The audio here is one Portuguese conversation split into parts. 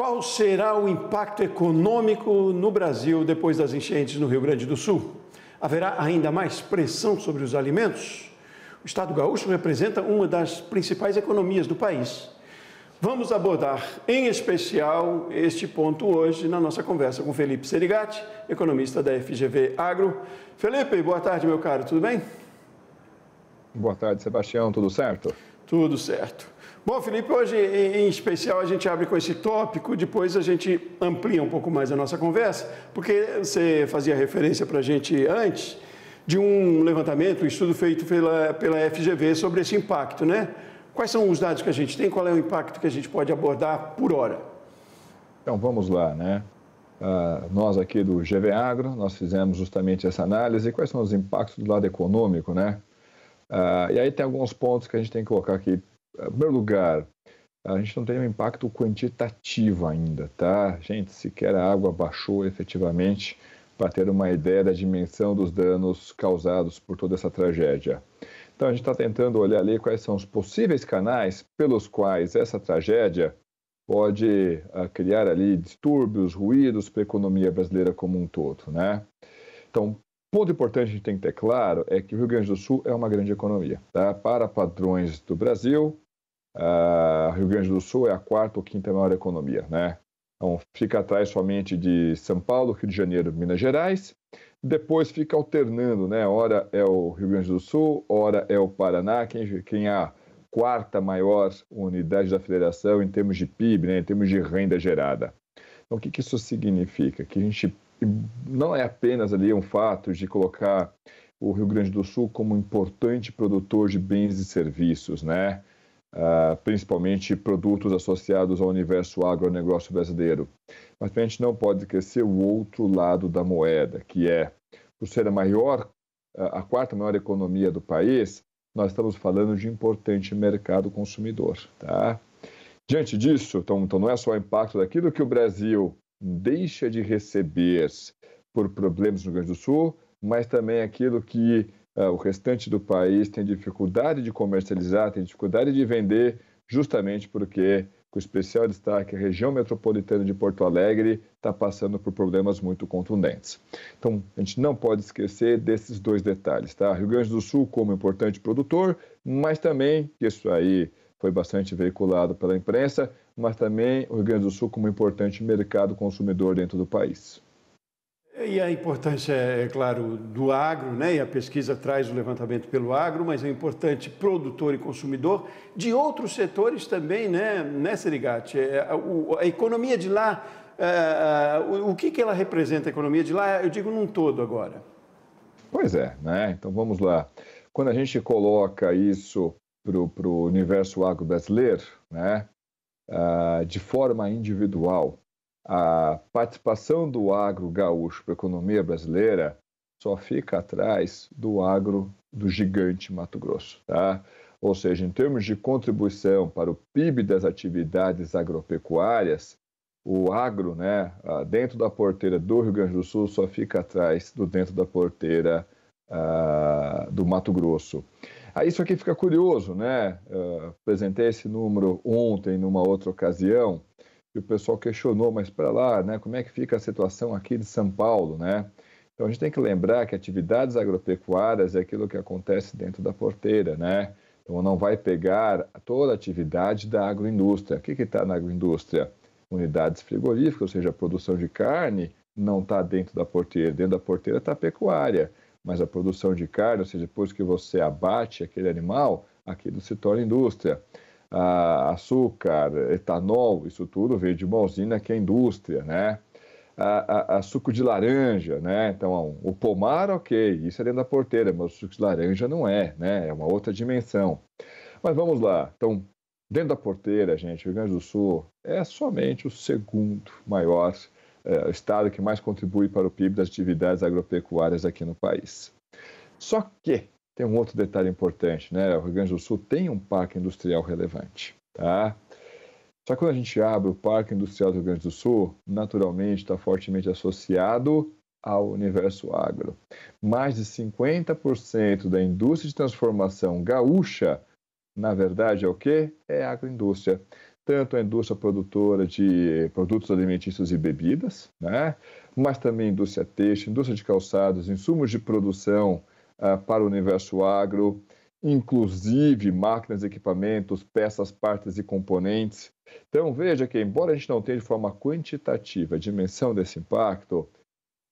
Qual será o impacto econômico no Brasil depois das enchentes no Rio Grande do Sul? Haverá ainda mais pressão sobre os alimentos? O Estado gaúcho representa uma das principais economias do país. Vamos abordar em especial este ponto hoje na nossa conversa com Felipe Serigati, economista da FGV Agro. Felipe, boa tarde, meu caro, tudo bem? Boa tarde, Sebastião, tudo certo? Tudo certo. Bom, Felipe, hoje em especial a gente abre com esse tópico, depois a gente amplia um pouco mais a nossa conversa, porque você fazia referência para a gente antes de um levantamento, um estudo feito pela, pela FGV sobre esse impacto, né? Quais são os dados que a gente tem? Qual é o impacto que a gente pode abordar por hora? Então, vamos lá, né? Uh, nós aqui do GV Agro, nós fizemos justamente essa análise, quais são os impactos do lado econômico, né? Uh, e aí tem alguns pontos que a gente tem que colocar aqui em primeiro lugar, a gente não tem um impacto quantitativo ainda, tá? Gente, sequer a água baixou efetivamente para ter uma ideia da dimensão dos danos causados por toda essa tragédia. Então a gente está tentando olhar ali quais são os possíveis canais pelos quais essa tragédia pode uh, criar ali distúrbios, ruídos para a economia brasileira como um todo, né? Então, ponto importante que a gente tem que ter claro é que o Rio Grande do Sul é uma grande economia, tá? Para padrões do Brasil, uh, Rio Grande do Sul é a quarta ou quinta maior economia, né? Então fica atrás somente de São Paulo, Rio de Janeiro, Minas Gerais. Depois fica alternando, né? Ora é o Rio Grande do Sul, ora é o Paraná, quem, quem é a quarta maior unidade da federação em termos de PIB, né? em termos de renda gerada. Então o que, que isso significa? Que a gente não é apenas ali um fato de colocar o Rio Grande do Sul como importante produtor de bens e serviços, né? Uh, principalmente produtos associados ao universo agronegócio brasileiro. Mas a gente não pode esquecer o outro lado da moeda, que é, por ser a maior, a quarta maior economia do país, nós estamos falando de importante mercado consumidor. Tá? Diante disso, então, então não é só o impacto daquilo que o Brasil deixa de receber por problemas no Rio Grande do Sul, mas também aquilo que ah, o restante do país tem dificuldade de comercializar, tem dificuldade de vender, justamente porque, com especial destaque, a região metropolitana de Porto Alegre está passando por problemas muito contundentes. Então, a gente não pode esquecer desses dois detalhes, tá? Rio Grande do Sul como importante produtor, mas também, isso aí foi bastante veiculado pela imprensa, mas também o Rio Grande do Sul como importante mercado consumidor dentro do país. E a importância, é, é claro, do agro, né? e a pesquisa traz o levantamento pelo agro, mas é importante produtor e consumidor de outros setores também, né, né Serigati? É, a, economia de lá, é, o, que, que ela representa a economia de lá? Eu digo num todo agora. Pois é, né? Então vamos lá. Quando a gente coloca isso para o universo agro brasileiro, né? Ah, de forma individual, a participação do agro gaúcho para a economia brasileira só fica atrás do agro do gigante Mato Grosso. Tá? Ou seja, em termos de contribuição para o PIB das atividades agropecuárias, o agro, né, dentro da porteira do Rio Grande do Sul, só fica atrás do dentro da porteira uh, do Mato Grosso. Aí isso aqui fica curioso, né? Uh, apresentei esse número ontem, numa outra ocasião o pessoal questionou, mas para lá, né, como é que fica a situação aqui de São Paulo, né? Então a gente tem que lembrar que atividades agropecuárias é aquilo que acontece dentro da porteira, né? Então não vai pegar toda a atividade da agroindústria. O que está na agroindústria? Unidades frigoríficas, ou seja, a produção de carne não está dentro da porteira. Dentro da porteira está a pecuária, mas a produção de carne, ou seja, depois que você abate aquele animal, aquilo se torna indústria ah, açúcar, etanol, isso tudo veio de uma usina que é indústria, né? A, a, a, suco de laranja, né? Então, o pomar, ok, isso é dentro da porteira, mas o suco de laranja não é, né? É uma outra dimensão. Mas vamos lá. Então, dentro da porteira, gente, o Rio Grande do Sul é somente o segundo maior é, estado que mais contribui para o PIB das atividades agropecuárias aqui no país. Só que tem um outro detalhe importante, né? O Rio Grande do Sul tem um parque industrial relevante, tá? Só que quando a gente abre o Parque Industrial do Rio Grande do Sul, naturalmente está fortemente associado ao universo agro. Mais de 50% da indústria de transformação gaúcha, na verdade, é o quê? É agroindústria. Tanto a indústria produtora de produtos alimentícios e bebidas, né? mas também indústria têxtil, indústria de calçados, insumos de produção eh, para o universo agro, inclusive máquinas, equipamentos, peças, partes e componentes. Então veja que, embora a gente não tenha de forma quantitativa a dimensão desse impacto,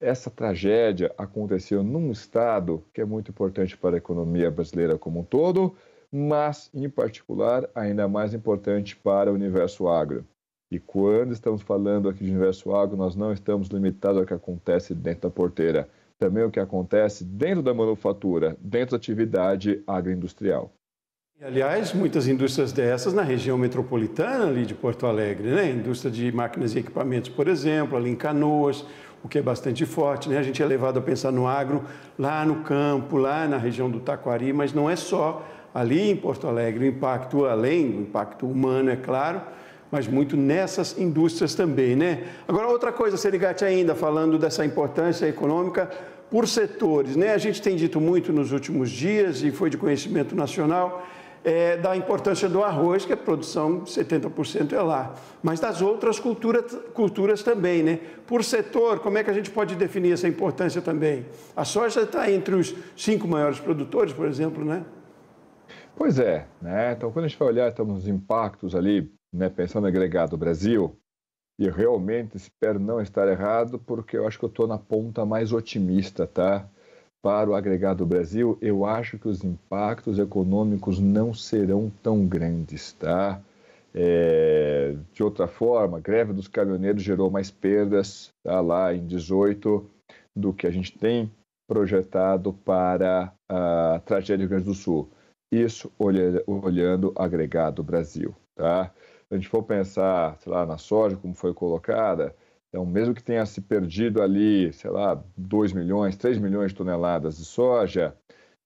essa tragédia aconteceu num estado que é muito importante para a economia brasileira como um todo, mas, em particular, ainda mais importante para o universo agro. E quando estamos falando aqui de universo agro, nós não estamos limitados ao que acontece dentro da porteira também o que acontece dentro da manufatura, dentro da atividade agroindustrial. Aliás, muitas indústrias dessas na região metropolitana ali de Porto Alegre, né? Indústria de máquinas e equipamentos, por exemplo, ali em Canoas, o que é bastante forte, né? A gente é levado a pensar no agro lá no campo, lá na região do Taquari, mas não é só ali em Porto Alegre, o impacto além o impacto humano, é claro, mas muito nessas indústrias também, né? Agora outra coisa, Serigati ainda falando dessa importância econômica, por setores. Né? A gente tem dito muito nos últimos dias, e foi de conhecimento nacional, é, da importância do arroz, que a produção 70% é lá, mas das outras cultura, culturas também. Né? Por setor, como é que a gente pode definir essa importância também? A soja está entre os cinco maiores produtores, por exemplo, né? Pois é, né? Então, quando a gente vai olhar estamos os impactos ali, né, pensando em agregado Brasil, e eu realmente espero não estar errado, porque eu acho que eu estou na ponta mais otimista, tá? Para o agregado Brasil, eu acho que os impactos econômicos não serão tão grandes, tá? É, de outra forma, a greve dos caminhoneiros gerou mais perdas tá, lá em 18 do que a gente tem projetado para a tragédia do Rio Grande do Sul. Isso olhando, olhando agregado Brasil. Tá? a gente for pensar, sei lá, na soja, como foi colocada, então, mesmo que tenha se perdido ali, sei lá, 2 milhões, 3 milhões de toneladas de soja,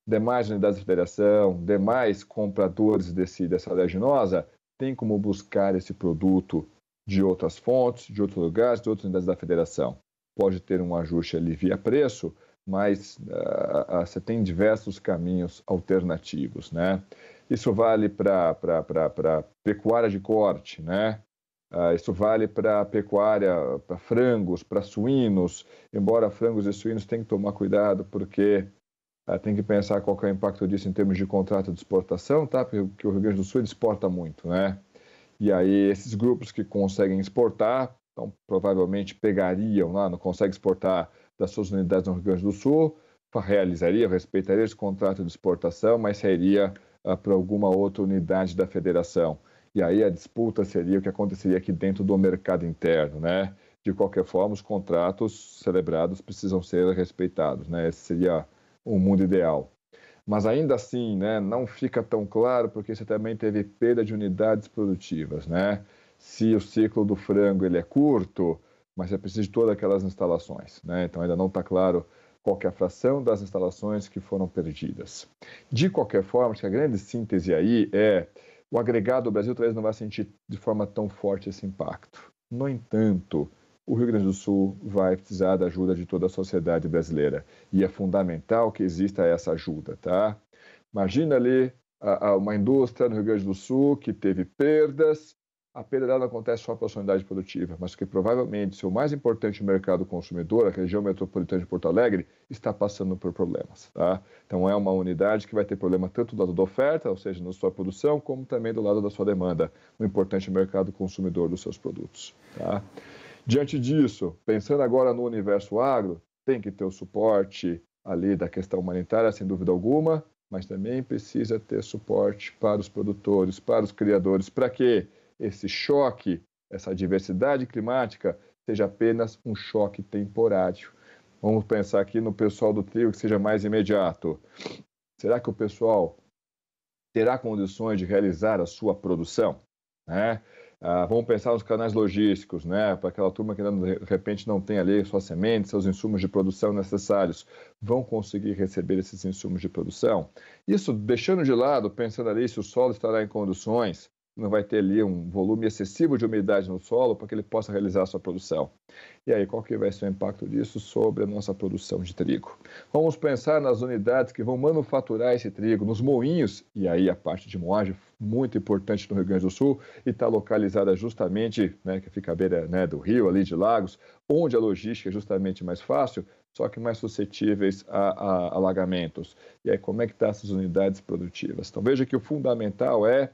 demais unidades da federação, demais compradores desse, dessa leguminosa tem como buscar esse produto de outras fontes, de outros lugares, de outras unidades da federação. Pode ter um ajuste ali via preço, mas uh, uh, você tem diversos caminhos alternativos, né? Isso vale para pecuária de corte, né? Uh, isso vale para pecuária, para frangos, para suínos, embora frangos e suínos tenham que tomar cuidado, porque uh, tem que pensar qual que é o impacto disso em termos de contrato de exportação, tá? porque o Rio Grande do Sul exporta muito, né? E aí esses grupos que conseguem exportar, então provavelmente pegariam lá, não consegue exportar das suas unidades no Rio Grande do Sul, realizaria, respeitaria esse contrato de exportação, mas seria ah, para alguma outra unidade da federação. E aí a disputa seria o que aconteceria aqui dentro do mercado interno, né? De qualquer forma, os contratos celebrados precisam ser respeitados, né? Esse seria o mundo ideal. Mas ainda assim, né, não fica tão claro porque você também teve perda de unidades produtivas, né? Se o ciclo do frango ele é curto, mas você precisa de todas aquelas instalações, né? Então ainda não está claro qualquer fração das instalações que foram perdidas. De qualquer forma, acho que a grande síntese aí é o agregado, do Brasil talvez não vai sentir de forma tão forte esse impacto. No entanto, o Rio Grande do Sul vai precisar da ajuda de toda a sociedade brasileira. E é fundamental que exista essa ajuda, tá? Imagina ali uma indústria no Rio Grande do Sul que teve perdas a perda dela não acontece só pela sua unidade produtiva, mas que provavelmente seu mais importante mercado consumidor, a região metropolitana de Porto Alegre, está passando por problemas. Tá? Então é uma unidade que vai ter problema tanto do lado da oferta, ou seja, na sua produção, como também do lado da sua demanda, no importante mercado consumidor dos seus produtos. Tá? Diante disso, pensando agora no universo agro, tem que ter o suporte ali da questão humanitária, sem dúvida alguma, mas também precisa ter suporte para os produtores, para os criadores, para quê? esse choque, essa diversidade climática, seja apenas um choque temporário. Vamos pensar aqui no pessoal do trio que seja mais imediato. Será que o pessoal terá condições de realizar a sua produção? Né? Ah, vamos pensar nos canais logísticos, né? para aquela turma que de repente não tem ali suas sementes, seus insumos de produção necessários, vão conseguir receber esses insumos de produção? Isso deixando de lado, pensando ali se o solo estará em condições, não vai ter ali um volume excessivo de umidade no solo para que ele possa realizar a sua produção. E aí, qual que vai ser o impacto disso sobre a nossa produção de trigo? Vamos pensar nas unidades que vão manufaturar esse trigo, nos moinhos, e aí a parte de moagem muito importante no Rio Grande do Sul e está localizada justamente, né, que fica à beira né, do rio, ali de Lagos, onde a logística é justamente mais fácil, só que mais suscetíveis a, a alagamentos. E aí, como é que estão tá essas unidades produtivas? Então, veja que o fundamental é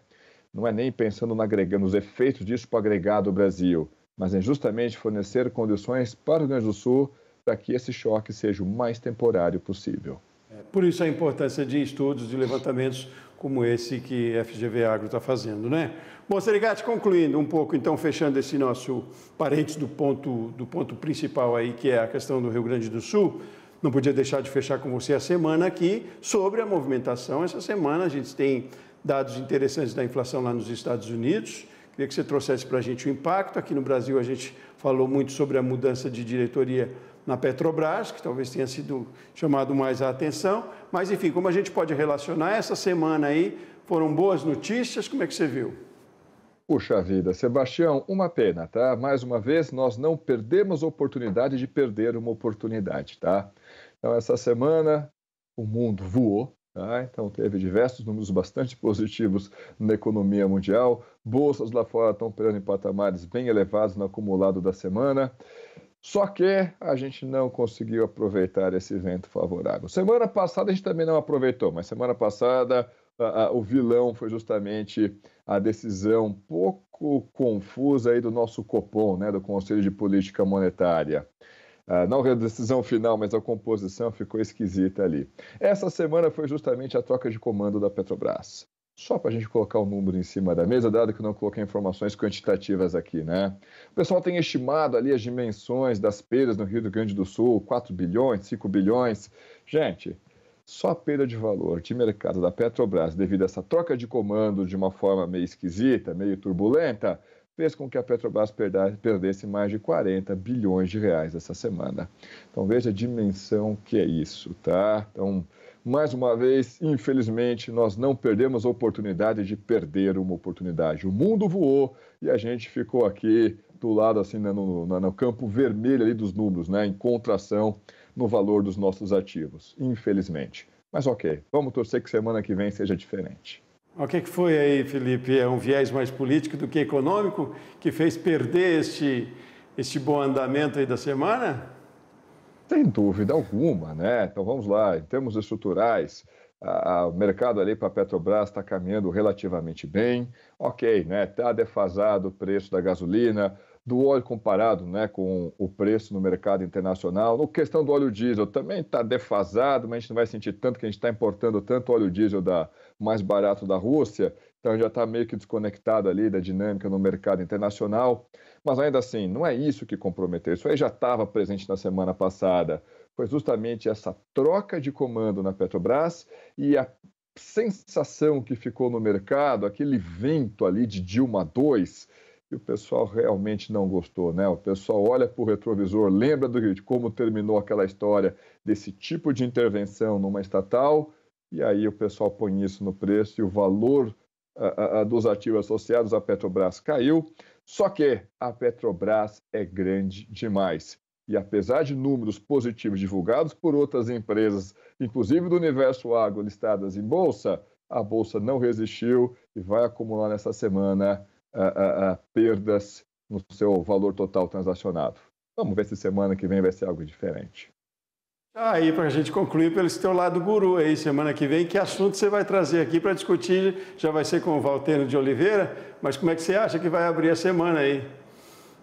não é nem pensando na, nos efeitos disso para o agregado Brasil, mas é justamente fornecer condições para o Rio Grande do Sul para que esse choque seja o mais temporário possível. É, por isso a importância de estudos e levantamentos como esse que a FGV Agro está fazendo, né? Bom, Serigati, concluindo um pouco, então, fechando esse nosso parente do ponto, do ponto principal aí, que é a questão do Rio Grande do Sul, não podia deixar de fechar com você a semana aqui sobre a movimentação. Essa semana a gente tem dados interessantes da inflação lá nos Estados Unidos. Queria que você trouxesse para a gente o impacto. Aqui no Brasil, a gente falou muito sobre a mudança de diretoria na Petrobras, que talvez tenha sido chamado mais a atenção. Mas, enfim, como a gente pode relacionar essa semana aí? Foram boas notícias? Como é que você viu? Puxa vida, Sebastião, uma pena, tá? Mais uma vez, nós não perdemos a oportunidade de perder uma oportunidade, tá? Então, essa semana, o mundo voou, ah, então, teve diversos números bastante positivos na economia mundial. Bolsas lá fora estão operando em patamares bem elevados no acumulado da semana. Só que a gente não conseguiu aproveitar esse vento favorável. Semana passada a gente também não aproveitou, mas semana passada a, a, o vilão foi justamente a decisão pouco confusa aí do nosso Copom, né, do Conselho de Política Monetária. Ah, não a decisão final, mas a composição ficou esquisita ali. Essa semana foi justamente a troca de comando da Petrobras. Só para a gente colocar o um número em cima da mesa, dado que não coloquei informações quantitativas aqui, né? O pessoal tem estimado ali as dimensões das perdas no Rio Grande do Sul, 4 bilhões, 5 bilhões. Gente, só a perda de valor de mercado da Petrobras devido a essa troca de comando de uma forma meio esquisita, meio turbulenta, fez com que a Petrobras perdesse mais de 40 bilhões de reais essa semana. Então veja a dimensão que é isso, tá? Então, mais uma vez, infelizmente, nós não perdemos a oportunidade de perder uma oportunidade. O mundo voou e a gente ficou aqui do lado, assim, né, no, no, no campo vermelho ali dos números, né? Em contração no valor dos nossos ativos, infelizmente. Mas ok, vamos torcer que semana que vem seja diferente. O que, foi aí, Felipe? É um viés mais político do que econômico que fez perder este, este bom andamento aí da semana? Sem dúvida alguma, né? Então vamos lá, em termos estruturais, o mercado ali para a Petrobras está caminhando relativamente bem. Ok, né? Está defasado o preço da gasolina, do óleo comparado né, com o preço no mercado internacional. No questão do óleo diesel também está defasado, mas a gente não vai sentir tanto que a gente está importando tanto óleo diesel da, mais barato da Rússia, então já está meio que desconectado ali da dinâmica no mercado internacional. Mas ainda assim, não é isso que comprometeu, isso aí já estava presente na semana passada. Foi justamente essa troca de comando na Petrobras e a sensação que ficou no mercado, aquele vento ali de Dilma 2, e o pessoal realmente não gostou, né? O pessoal olha para o retrovisor, lembra do, de como terminou aquela história desse tipo de intervenção numa estatal, e aí o pessoal põe isso no preço e o valor a, a, dos ativos associados à Petrobras caiu. Só que a Petrobras é grande demais. E apesar de números positivos divulgados por outras empresas, inclusive do universo água listadas em bolsa, a bolsa não resistiu e vai acumular nessa semana perdas no seu valor total transacionado. Vamos ver se semana que vem vai ser algo diferente. Tá aí, para a gente concluir pelo seu lado guru aí, semana que vem, que assunto você vai trazer aqui para discutir? Já vai ser com o Valterno de Oliveira, mas como é que você acha que vai abrir a semana aí?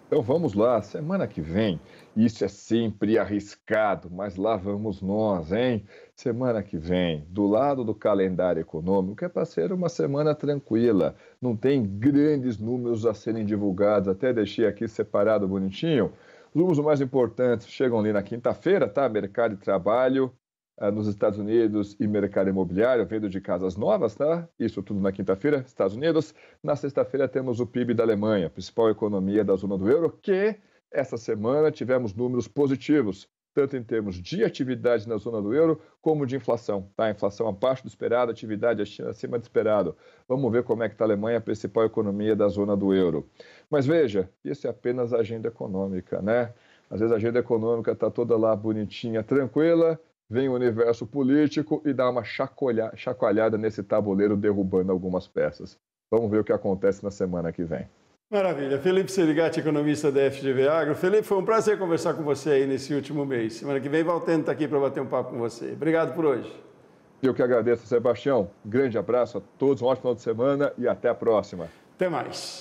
Então vamos lá, semana que vem isso é sempre arriscado, mas lá vamos nós, hein? Semana que vem, do lado do calendário econômico, é para ser uma semana tranquila. Não tem grandes números a serem divulgados, até deixei aqui separado bonitinho. Os números mais importantes chegam ali na quinta-feira, tá? Mercado de trabalho ah, nos Estados Unidos e mercado imobiliário, venda de casas novas, tá? Isso tudo na quinta-feira, Estados Unidos. Na sexta-feira temos o PIB da Alemanha, principal economia da zona do euro, que essa semana tivemos números positivos, tanto em termos de atividade na zona do euro como de inflação. Tá? Inflação abaixo do esperado, atividade acima do esperado. Vamos ver como é que está a Alemanha, a principal economia da zona do euro. Mas veja, isso é apenas a agenda econômica, né? Às vezes a agenda econômica está toda lá bonitinha, tranquila, vem o universo político e dá uma chacoalhada nesse tabuleiro, derrubando algumas peças. Vamos ver o que acontece na semana que vem. Maravilha. Felipe Serigati, economista da FGV Agro. Felipe, foi um prazer conversar com você aí nesse último mês. Semana que vem, Valtendo está aqui para bater um papo com você. Obrigado por hoje. Eu que agradeço, Sebastião. Grande abraço a todos, um ótimo final de semana e até a próxima. Até mais.